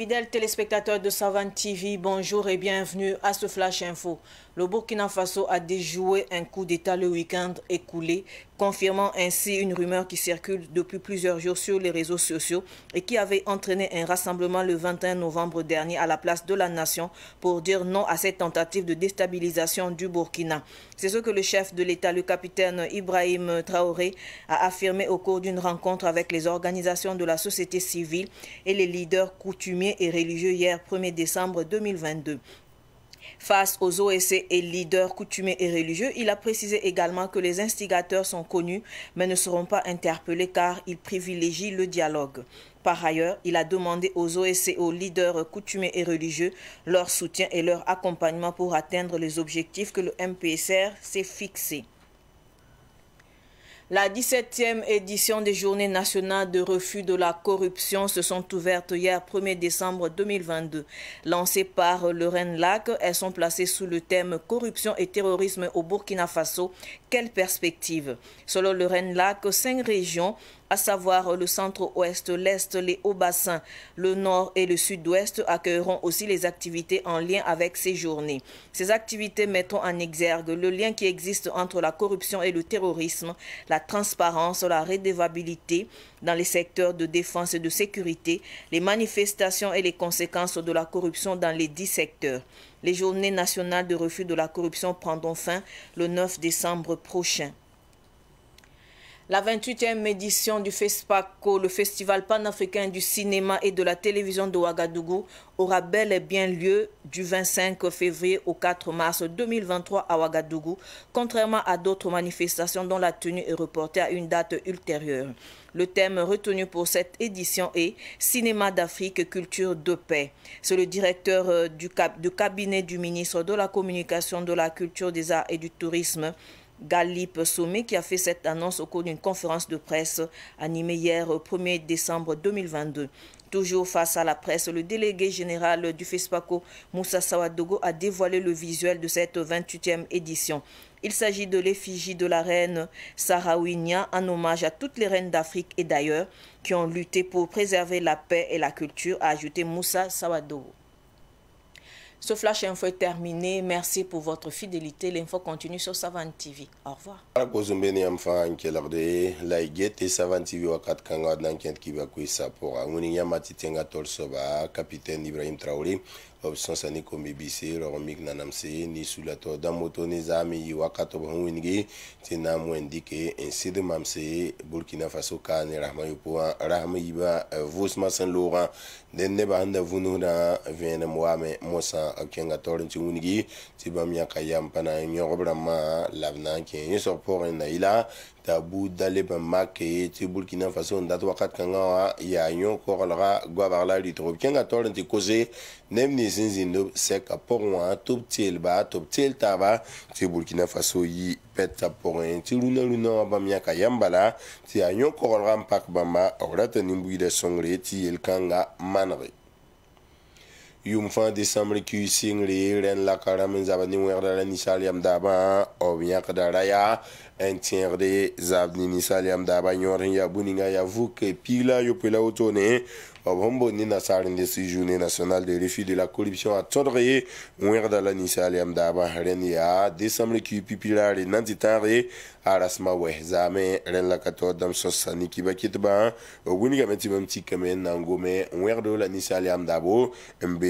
Fidèles téléspectateurs de Savant TV, bonjour et bienvenue à ce Flash Info. Le Burkina Faso a déjoué un coup d'État le week-end écoulé confirmant ainsi une rumeur qui circule depuis plusieurs jours sur les réseaux sociaux et qui avait entraîné un rassemblement le 21 novembre dernier à la place de la nation pour dire non à cette tentative de déstabilisation du Burkina. C'est ce que le chef de l'État, le capitaine Ibrahim Traoré, a affirmé au cours d'une rencontre avec les organisations de la société civile et les leaders coutumiers et religieux hier 1er décembre 2022. Face aux OSC et leaders coutumés et religieux, il a précisé également que les instigateurs sont connus mais ne seront pas interpellés car ils privilégient le dialogue. Par ailleurs, il a demandé aux OSC, aux leaders coutumés et religieux, leur soutien et leur accompagnement pour atteindre les objectifs que le MPSR s'est fixés. La 17e édition des Journées nationales de refus de la corruption se sont ouvertes hier 1er décembre 2022. Lancées par le Rennes-Lac, elles sont placées sous le thème Corruption et terrorisme au Burkina Faso. Quelle perspective Selon le Rennes-Lac, cinq régions à savoir le centre-ouest, l'est, les hauts bassins, le nord et le sud-ouest accueilleront aussi les activités en lien avec ces journées. Ces activités mettront en exergue le lien qui existe entre la corruption et le terrorisme, la transparence, la rédévabilité dans les secteurs de défense et de sécurité, les manifestations et les conséquences de la corruption dans les dix secteurs. Les journées nationales de refus de la corruption prendront fin le 9 décembre prochain. La 28e édition du FESPACO, le Festival panafricain du cinéma et de la télévision de Ouagadougou, aura bel et bien lieu du 25 février au 4 mars 2023 à Ouagadougou, contrairement à d'autres manifestations dont la tenue est reportée à une date ultérieure. Le thème retenu pour cette édition est Cinéma d'Afrique, culture de paix. C'est le directeur euh, du, du cabinet du ministre de la Communication, de la Culture, des Arts et du Tourisme, Galip Sommet qui a fait cette annonce au cours d'une conférence de presse animée hier 1er euh, décembre 2022. Toujours face à la presse, le délégué général du FESPACO, Moussa Sawadogo, a dévoilé le visuel de cette 28e édition. Il s'agit de l'effigie de la reine Sarawinia en hommage à toutes les reines d'Afrique et d'ailleurs qui ont lutté pour préserver la paix et la culture, a ajouté Moussa Sawadogo. Ce flash info est terminé. Merci pour votre fidélité. L'info continue sur Savant TV. Au revoir. Arakozumbeni amfa ankelorde la igete Savant TV wakat kanga dan kent kibakuisa pora. Euh, Muni yamati tenga tolsoba capitaine Ibrahim Traoré. obsonsani komibisi rogomik na namsi ni sula to damoto ni zami yi wakato bahungi ti na mwendi ke insidi mamsi burkina faso ka ni rahma yupo rahma yiba vus masan loran den ne bahanda vunu na vene mwame mosa akenga torin ti wungi ti bamya kayam pana nyogobra ma labna ke yisor porin na ila tabu dalepe make ye ti burkina faso ndati wakati kanga wa ya ɲɔ kɔgɔlaga gwabarla ritogo kenga tɔrin ti kose nem ni sinzin do sɛk a pɔgɔ wa tob tel ba tob tel taba ti burkina faso yi pɛt ta pɔgɔ ti runa runa wa bamiya ka yambala ti a ɲɔ kɔgɔlaga n pak bamba ɔgrata ni buyida sɔngre ti yel kanga manege fan décembre ki Singli, ren e la karamin zabani werdara nisal yam daba obnyak daraya entier de zabni nisal daba nyor ya buninga ya vuke pila yopila pela otone obombo ni nasarin de si journée nationale de refus de la corruption à tondre werdara nisal yam daba ren ya ki pipila re nantitare arasma we zame ren la kato dam sosani bakitba oguniga meti mamti kamen nangome la dabo mbe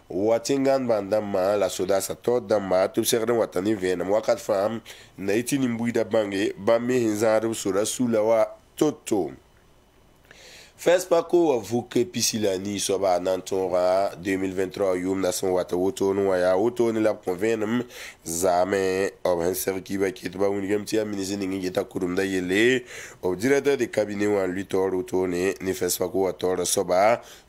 watin gan ban dam ma la soda sa to dam ma tu segre watani venam wakat fam na iti nimbuida bange bamme hinzaru sura sula wa toto fɛspa ko wa vuke pisilani soaba nan tõoga 2023 yʋʋmda sẽn wata wotone wã yaa wotone la b kõ vẽenem zaame b sẽn seg kiiba ketba wingame tɩ yaa minisi ning n geta kʋdumda yelle b directeur de cabinet wã lui taoor wotone ne fɛspa ko wa taoora soaba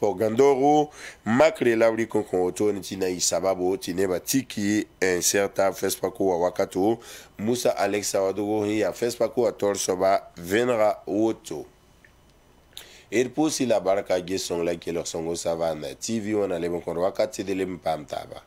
po gandoru makre lawri konkongo toni ti na e sababu ti ne ba ti ki inserta fespaku wawaka to musa alexa wadogo hi ya fespaku atoro so ba venra woto eri pusi la baraka ge songla kelor songo sava na tv wana lemi kondo wakkati de lemi pam taba